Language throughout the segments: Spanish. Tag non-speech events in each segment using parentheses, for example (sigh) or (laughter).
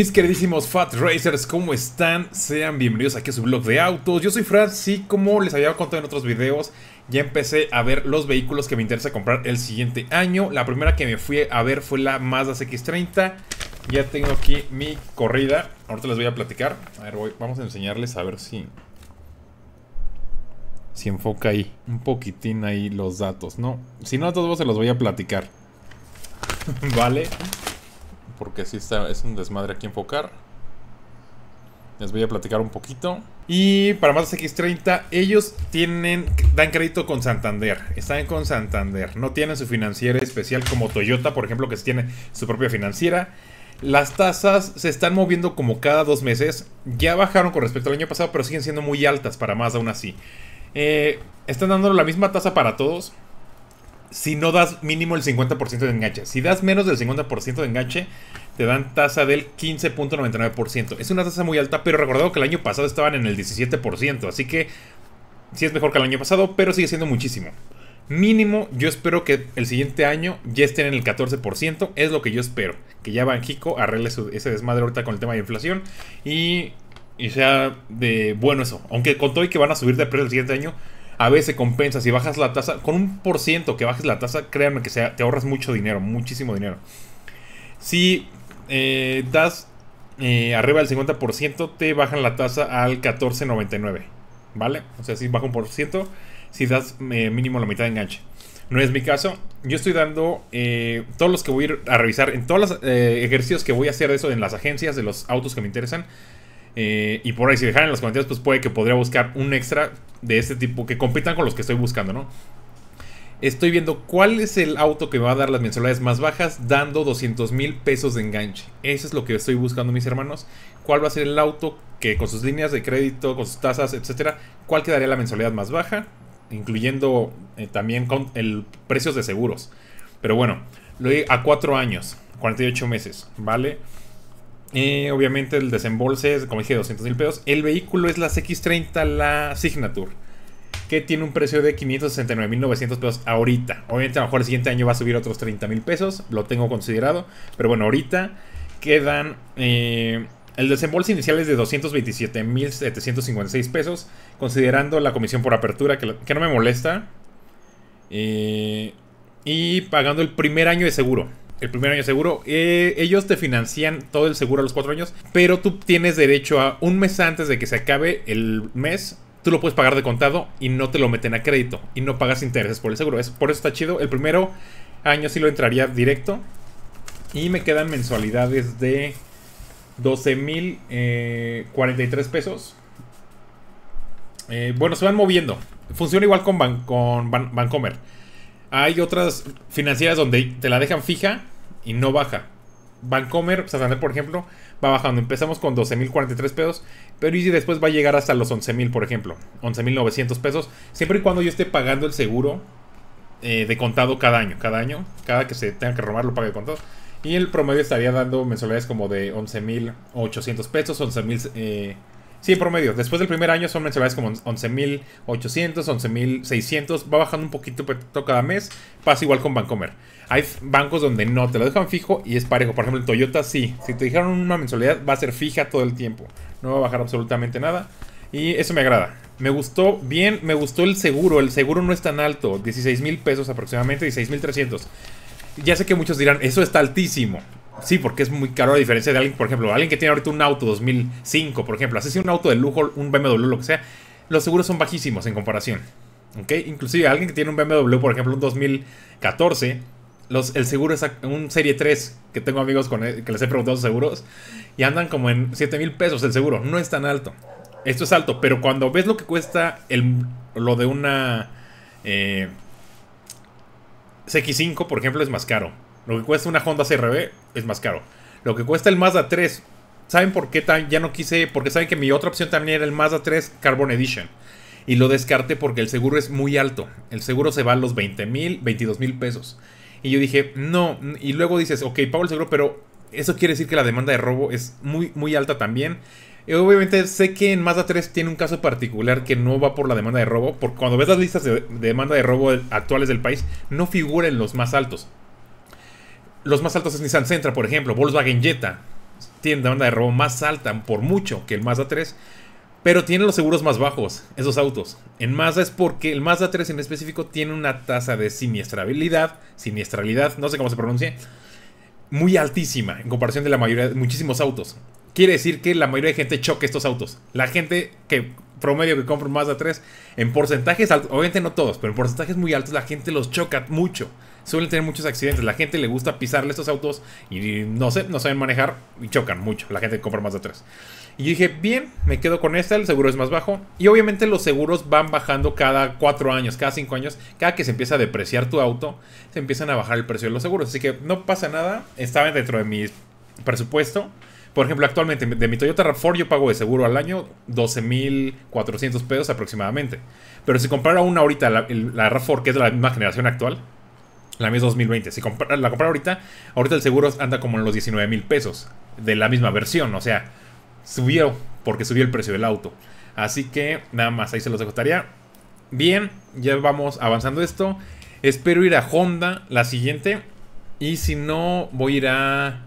Mis queridísimos Fat Racers, ¿cómo están? Sean bienvenidos aquí a su blog de autos. Yo soy Fran, sí, como les había contado en otros videos, ya empecé a ver los vehículos que me interesa comprar el siguiente año. La primera que me fui a ver fue la Mazda CX-30. Ya tengo aquí mi corrida. Ahorita les voy a platicar. A ver, vamos a enseñarles a ver si... Si enfoca ahí, un poquitín ahí los datos, ¿no? Si no, a todos se los voy a platicar. (laughs) vale porque sí es un desmadre aquí enfocar. Les voy a platicar un poquito. Y para más X30, ellos tienen, dan crédito con Santander. Están con Santander. No tienen su financiera especial como Toyota, por ejemplo, que tiene su propia financiera. Las tasas se están moviendo como cada dos meses. Ya bajaron con respecto al año pasado, pero siguen siendo muy altas para más aún así. Eh, están dando la misma tasa para todos si no das mínimo el 50% de enganche. Si das menos del 50% de enganche, te dan tasa del 15.99%. Es una tasa muy alta, pero recordado que el año pasado estaban en el 17%, así que Si es mejor que el año pasado, pero sigue siendo muchísimo. Mínimo, yo espero que el siguiente año ya estén en el 14%, es lo que yo espero. Que ya Banjico arregle ese desmadre ahorita con el tema de inflación y, y sea de bueno eso. Aunque con todo y que van a subir de precio el siguiente año, a veces compensa si bajas la tasa, con un por ciento que bajes la tasa, créanme que te ahorras mucho dinero, muchísimo dinero. Si eh, das eh, arriba del 50%, te bajan la tasa al 14.99, ¿vale? O sea, si bajo un por ciento, si das eh, mínimo la mitad de enganche. No es mi caso, yo estoy dando todos los que voy a revisar, en todos los ejercicios que voy a hacer de eso, en las agencias, de los autos que me interesan, eh, y por ahí, si dejaran en los comentarios, pues puede que podría buscar un extra de este tipo que compitan con los que estoy buscando, ¿no? Estoy viendo cuál es el auto que va a dar las mensualidades más bajas, dando 200 mil pesos de enganche. Eso es lo que estoy buscando, mis hermanos. ¿Cuál va a ser el auto que con sus líneas de crédito, con sus tasas, etcétera, cuál quedaría la mensualidad más baja? Incluyendo eh, también el precios de seguros. Pero bueno, lo a 4 años, 48 meses, ¿vale? obviamente el desembolse es, como dije, 200 mil pesos. El vehículo es la X30, la Signature, que tiene un precio de 569.900 pesos ahorita. Obviamente a lo mejor el siguiente año va a subir otros 30 mil pesos, lo tengo considerado. Pero bueno, ahorita quedan... Eh, el desembolso inicial es de 227.756 pesos, considerando la comisión por apertura, que, no me molesta. Eh, y pagando el primer año de seguro el primer año seguro, eh, ellos te financian todo el seguro a los cuatro años, pero tú tienes derecho a un mes antes de que se acabe el mes. Tú lo puedes pagar de contado y no te lo meten a crédito y no pagas intereses por el seguro. por eso está chido. El primero año sí lo entraría directo. Y me quedan mensualidades de 12.043 eh, pesos. Eh, bueno, se van moviendo. Funciona igual con, Bancomer. con hay otras financieras donde te la dejan fija y no baja. Bancomer, Santander, por ejemplo, va bajando. Empezamos con 12.043 pesos, pero si después va a llegar hasta los 11.000, por ejemplo. 11.900 pesos, siempre y cuando yo esté pagando el seguro eh, de contado cada año. Cada año, cada que se tenga que robar, lo pague de contado. Y el promedio estaría dando mensualidades como de 11.800 pesos, 11.000... Eh, Sí, promedio. Después del primer año son mensualidades como 11.800, 11.600. Va bajando un poquito cada mes. Pasa igual con Bancomer. Hay bancos donde no te lo dejan fijo y es parejo. Por ejemplo, en Toyota sí. Si te dijeron una mensualidad, va a ser fija todo el tiempo. No va a bajar absolutamente nada. Y eso me agrada. Me gustó bien, me gustó el seguro. El seguro no es tan alto. 16 mil pesos aproximadamente, y mil Ya sé que muchos dirán, eso está altísimo. Sí, porque es muy caro la diferencia de alguien, por ejemplo, alguien que tiene ahorita un auto 2005, por ejemplo, así un auto de lujo, un BMW, lo que sea, los seguros son bajísimos en comparación. ¿Ok? Inclusive alguien que tiene un BMW, por ejemplo, un 2014, los, el seguro es un Serie 3, que tengo amigos con, eh, que les he preguntado seguros, y andan como en 7 mil pesos el seguro, no es tan alto. Esto es alto, pero cuando ves lo que cuesta el, lo de una... Eh, CX5, por ejemplo, es más caro. Lo que cuesta una Honda CRB es más caro. Lo que cuesta el Mazda 3, ¿saben por qué ya no quise? Porque saben que mi otra opción también era el Mazda 3 Carbon Edition. Y lo descarté porque el seguro es muy alto. El seguro se va a los 20 mil, 22 mil pesos. Y yo dije, no. Y luego dices, ok, pago el seguro, pero eso quiere decir que la demanda de robo es muy, muy alta también. Y obviamente sé que en Mazda 3 tiene un caso particular que no va por la demanda de robo, porque cuando ves las listas de, de demanda de robo actuales del país, no figuran los más altos. Los más altos es Nissan Sentra, por ejemplo. Volkswagen Jetta tiene la de robo más alta por mucho que el Mazda 3. Pero tiene los seguros más bajos, esos autos. En Mazda es porque el Mazda 3 en específico tiene una tasa de siniestrabilidad, siniestralidad, no sé cómo se pronuncia, muy altísima en comparación de la mayoría de muchísimos autos. Quiere decir que la mayoría de gente choca estos autos. La gente que promedio que compra un Mazda 3, en porcentajes altos, obviamente no todos, pero en porcentajes muy altos la gente los choca mucho suelen tener muchos accidentes. La gente le gusta pisarle estos autos y no sé, no saben manejar y chocan mucho. La gente compra más de tres. Y dije, bien, me quedo con esta, el seguro es más bajo. Y obviamente los seguros van bajando cada cuatro años, cada cinco años. Cada que se empieza a depreciar tu auto, se empiezan a bajar el precio de los seguros. Así que no pasa nada, estaba dentro de mi presupuesto. Por ejemplo, actualmente de mi Toyota RAV4 yo pago de seguro al año 12.400 pesos aproximadamente. Pero si comprara una ahorita, la, la RAV4, que es de la misma generación actual, la mes 2020. Si la comprar ahorita, ahorita el seguro anda como en los 19 mil pesos de la misma versión. O sea, subió porque subió el precio del auto. Así que nada más, ahí se los dejaría. Bien, ya vamos avanzando esto. Espero ir a Honda la siguiente. Y si no, voy a ir a,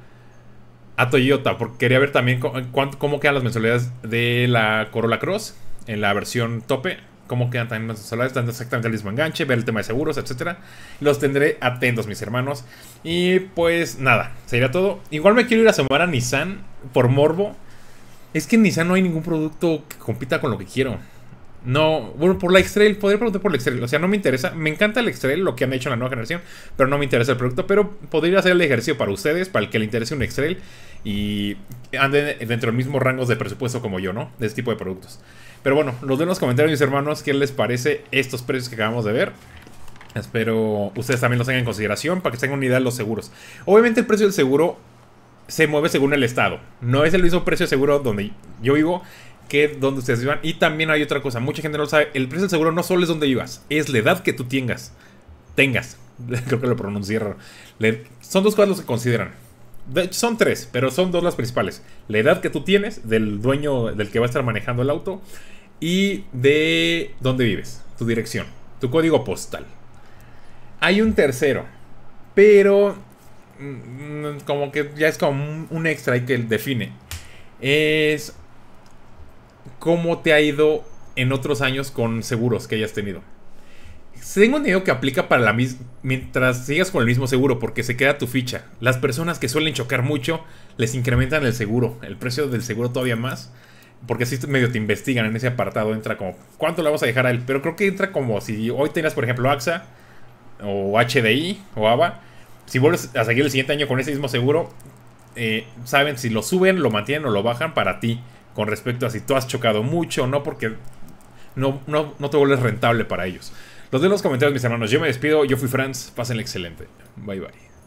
a Toyota. Porque quería ver también cómo quedan las mensualidades de la Corolla Cross en la versión tope cómo quedan también los celulares, tanto exactamente el mismo enganche, ver el tema de seguros, etcétera. Los tendré atentos, mis hermanos. Y pues nada, sería todo. Igual me quiero ir a sumar a Nissan por morbo. Es que en Nissan no hay ningún producto que compita con lo que quiero. No, bueno, por la x podría preguntar por la x O sea, no me interesa. Me encanta el x lo que han hecho en la nueva generación, pero no me interesa el producto. Pero podría hacer el ejercicio para ustedes, para el que le interese un x y anden dentro del mismo mismos rangos de presupuesto como yo, ¿no? De este tipo de productos. Pero bueno, los den los comentarios, mis hermanos, qué les parece estos precios que acabamos de ver. Espero ustedes también los tengan en consideración para que tengan una idea de los seguros. Obviamente el precio del seguro se mueve según el estado. No es el mismo precio de seguro donde yo vivo que donde ustedes vivan. Y también hay otra cosa, mucha gente no lo sabe. El precio del seguro no solo es donde vivas, es la edad que tú tengas. Tengas. (laughs) Creo que lo pronuncié raro. Son dos cosas los que consideran. De son tres, pero son dos las principales. La edad que tú tienes del dueño del que va a estar manejando el auto y de dónde vives, tu dirección, tu código postal. Hay un tercero, pero mm, mm, como que ya es como un extra que define. Es cómo te ha ido en otros años con seguros que hayas tenido. Tengo un dinero que aplica para la misma. Mientras sigas con el mismo seguro, porque se queda tu ficha. Las personas que suelen chocar mucho les incrementan el seguro, el precio del seguro todavía más porque así medio te investigan en ese apartado, entra como, ¿cuánto le vas a dejar a él? Pero creo que entra como si hoy tengas, por ejemplo, AXA o HDI o ABA si vuelves a seguir el siguiente año con ese mismo seguro, eh, saben si lo suben, lo mantienen o lo bajan para ti, con respecto a si tú has chocado mucho o no, porque no, no, no te vuelves rentable para ellos. Los de los comentarios, mis hermanos. Yo me despido, yo fui Franz, pasen excelente. Bye bye.